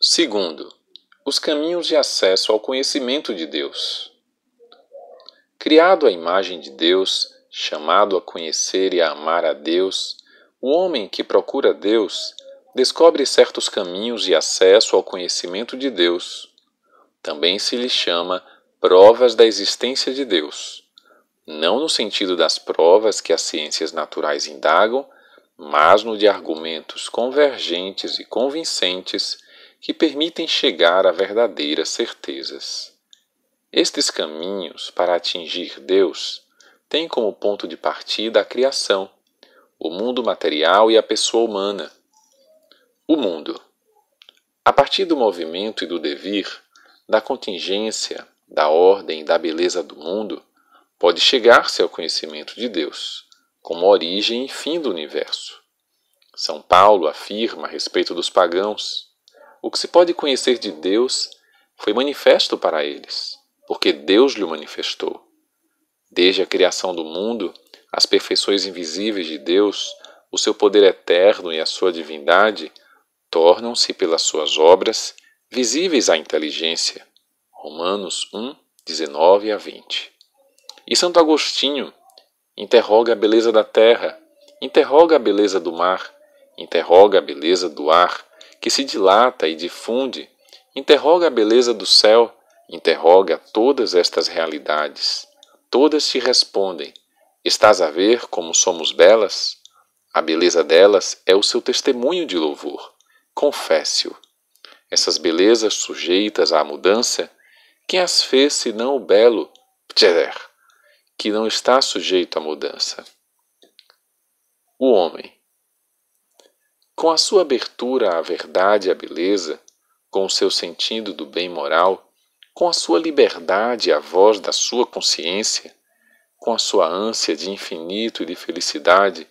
Segundo, os caminhos de acesso ao conhecimento de Deus. Criado à imagem de Deus, chamado a conhecer e a amar a Deus, o homem que procura Deus descobre certos caminhos de acesso ao conhecimento de Deus. Também se lhe chama provas da existência de Deus, não no sentido das provas que as ciências naturais indagam, mas no de argumentos convergentes e convincentes que permitem chegar a verdadeiras certezas. Estes caminhos para atingir Deus têm como ponto de partida a criação, o mundo material e a pessoa humana. O mundo. A partir do movimento e do devir, da contingência, da ordem e da beleza do mundo, pode chegar-se ao conhecimento de Deus, como origem e fim do universo. São Paulo afirma a respeito dos pagãos: o que se pode conhecer de Deus foi manifesto para eles, porque Deus lhe manifestou. Desde a criação do mundo, as perfeições invisíveis de Deus, o seu poder eterno e a sua divindade tornam-se, pelas suas obras, visíveis à inteligência Romanos 1, 19 a 20. E Santo Agostinho interroga a beleza da terra, interroga a beleza do mar, interroga a beleza do ar, que se dilata e difunde, interroga a beleza do céu, interroga todas estas realidades. Todas te respondem: Estás a ver como somos belas? A beleza delas é o seu testemunho de louvor. Confesse-o. Essas belezas sujeitas à mudança quem as fez senão o belo Pterer, que não está sujeito à mudança? O homem. Com a sua abertura à verdade e à beleza, com o seu sentido do bem moral, com a sua liberdade e a voz da sua consciência, com a sua ânsia de infinito e de felicidade,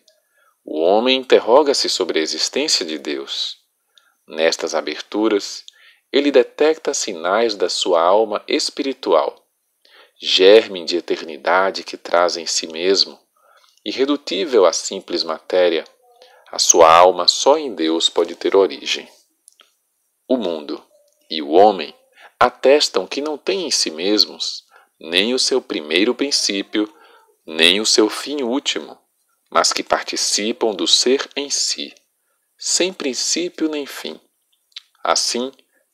o homem interroga-se sobre a existência de Deus. Nestas aberturas, ele detecta sinais da sua alma espiritual, germe de eternidade que traz em si mesmo, irredutível à simples matéria. A sua alma só em Deus pode ter origem. O mundo e o homem atestam que não têm em si mesmos nem o seu primeiro princípio, nem o seu fim último, mas que participam do ser em si, sem princípio nem fim. Assim,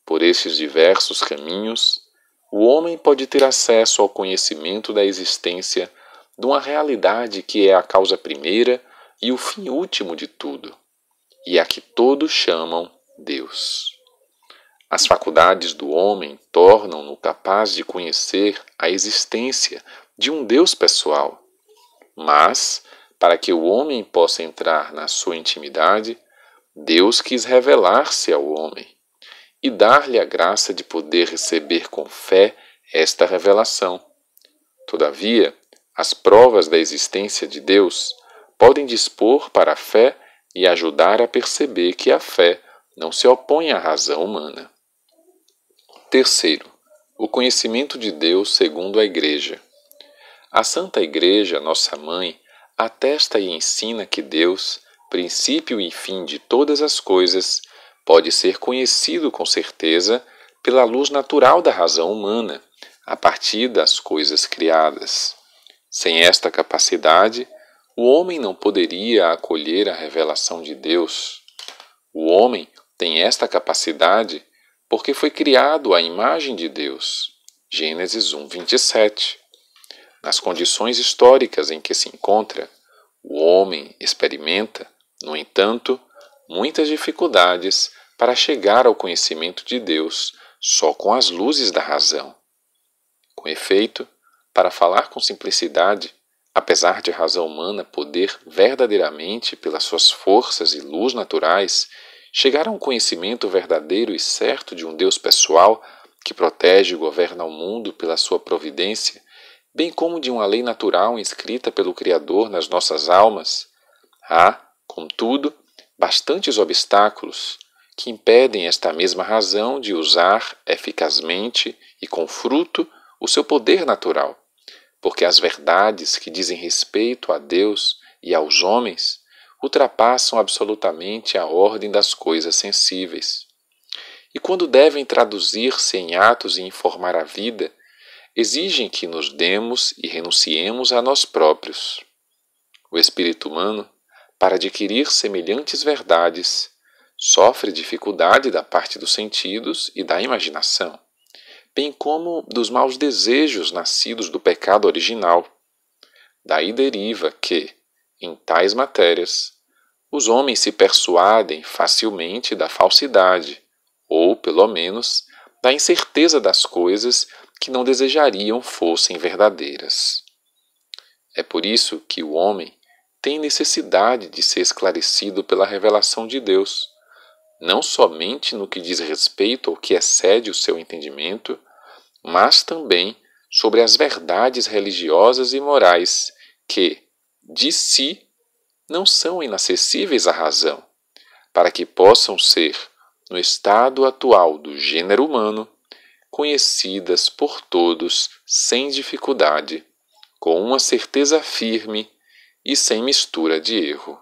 por estes diversos caminhos, o homem pode ter acesso ao conhecimento da existência de uma realidade que é a causa primeira e o fim último de tudo, e a que todos chamam Deus. As faculdades do homem tornam-no capaz de conhecer a existência de um Deus pessoal. Mas, para que o homem possa entrar na sua intimidade, Deus quis revelar-se ao homem e dar-lhe a graça de poder receber com fé esta revelação. Todavia, as provas da existência de Deus podem dispor para a fé e ajudar a perceber que a fé não se opõe à razão humana. Terceiro, o conhecimento de Deus segundo a Igreja. A Santa Igreja, nossa mãe, atesta e ensina que Deus, princípio e fim de todas as coisas, pode ser conhecido com certeza pela luz natural da razão humana, a partir das coisas criadas. Sem esta capacidade, o homem não poderia acolher a revelação de Deus. O homem tem esta capacidade porque foi criado à imagem de Deus. Gênesis 1, 27. Nas condições históricas em que se encontra, o homem experimenta, no entanto, muitas dificuldades para chegar ao conhecimento de Deus só com as luzes da razão. Com efeito, para falar com simplicidade, apesar de a razão humana poder verdadeiramente, pelas suas forças e luz naturais, chegar a um conhecimento verdadeiro e certo de um Deus pessoal que protege e governa o mundo pela sua providência, bem como de uma lei natural inscrita pelo Criador nas nossas almas, há, contudo, bastantes obstáculos, que impedem esta mesma razão de usar eficazmente e com fruto o seu poder natural, porque as verdades que dizem respeito a Deus e aos homens ultrapassam absolutamente a ordem das coisas sensíveis. E quando devem traduzir-se em atos e informar a vida, exigem que nos demos e renunciemos a nós próprios. O espírito humano, para adquirir semelhantes verdades, Sofre dificuldade da parte dos sentidos e da imaginação, bem como dos maus desejos nascidos do pecado original. Daí deriva que, em tais matérias, os homens se persuadem facilmente da falsidade, ou, pelo menos, da incerteza das coisas que não desejariam fossem verdadeiras. É por isso que o homem tem necessidade de ser esclarecido pela revelação de Deus, não somente no que diz respeito ao que excede o seu entendimento, mas também sobre as verdades religiosas e morais que, de si, não são inacessíveis à razão, para que possam ser, no estado atual do gênero humano, conhecidas por todos sem dificuldade, com uma certeza firme e sem mistura de erro.